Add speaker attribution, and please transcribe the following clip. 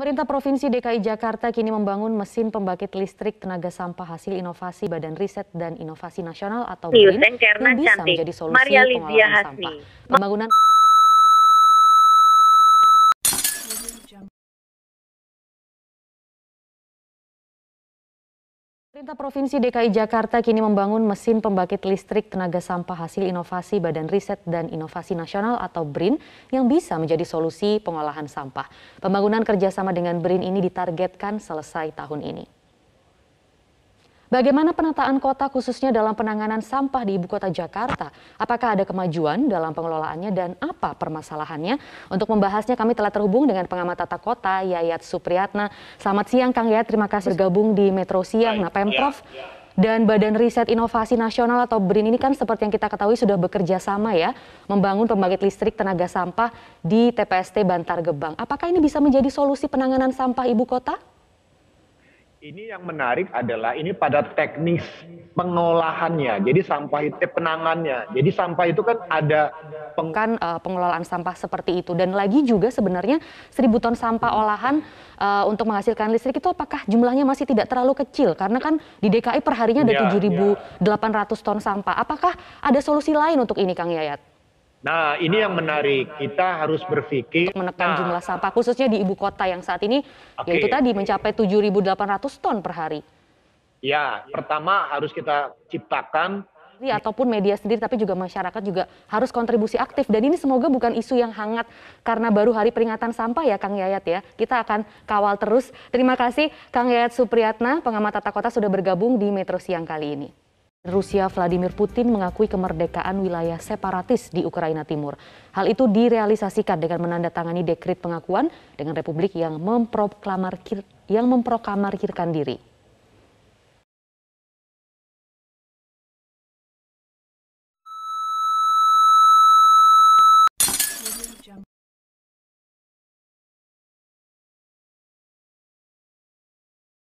Speaker 1: Pemerintah Provinsi DKI Jakarta kini membangun mesin pembangkit listrik tenaga sampah hasil inovasi Badan Riset dan Inovasi Nasional atau iya, BRIN yang bisa menjadi solusi pengolahan sampah. Pembangunan Pemerintah Provinsi DKI Jakarta kini membangun mesin pembangkit listrik tenaga sampah hasil inovasi Badan Riset dan Inovasi Nasional atau BRIN yang bisa menjadi solusi pengolahan sampah. Pembangunan kerjasama dengan BRIN ini ditargetkan selesai tahun ini. Bagaimana penataan kota khususnya dalam penanganan sampah di ibu kota Jakarta? Apakah ada kemajuan dalam pengelolaannya dan apa permasalahannya? Untuk membahasnya kami telah terhubung dengan pengamat tata kota Yayat Supriyatna. Selamat siang Kang Yayat, terima kasih bergabung di Metro Siang. Nah Pemprov ya, ya. dan Badan Riset Inovasi Nasional atau BRIN ini kan seperti yang kita ketahui sudah bekerja sama ya membangun pembangkit listrik tenaga sampah di TPST Bantar Gebang. Apakah ini bisa menjadi solusi penanganan sampah ibu kota?
Speaker 2: Ini yang menarik adalah ini pada teknis pengolahannya. Jadi sampah itu penangannya. Jadi sampah itu kan ada
Speaker 1: peng kan uh, pengelolaan sampah seperti itu dan lagi juga sebenarnya seribu ton sampah olahan uh, untuk menghasilkan listrik itu apakah jumlahnya masih tidak terlalu kecil karena kan di DKI perharinya ada ya, 7.800 ya. ton sampah. Apakah ada solusi lain untuk ini Kang Yayat?
Speaker 2: Nah, ini yang menarik. Kita harus berpikir menekan nah, jumlah
Speaker 1: sampah khususnya di ibu kota yang saat ini okay. yaitu tadi mencapai 7.800 ton per hari.
Speaker 2: Ya, pertama harus kita ciptakan
Speaker 1: ataupun media sendiri tapi juga masyarakat juga harus kontribusi aktif dan ini semoga bukan isu yang hangat karena baru hari peringatan sampah ya Kang Yayat ya. Kita akan kawal terus. Terima kasih Kang Yayat Supriyatna pengamat tata kota sudah bergabung di Metro Siang kali ini. Rusia Vladimir Putin mengakui kemerdekaan wilayah separatis di Ukraina Timur. Hal itu direalisasikan dengan menandatangani dekrit pengakuan dengan republik yang memproklamarkan diri.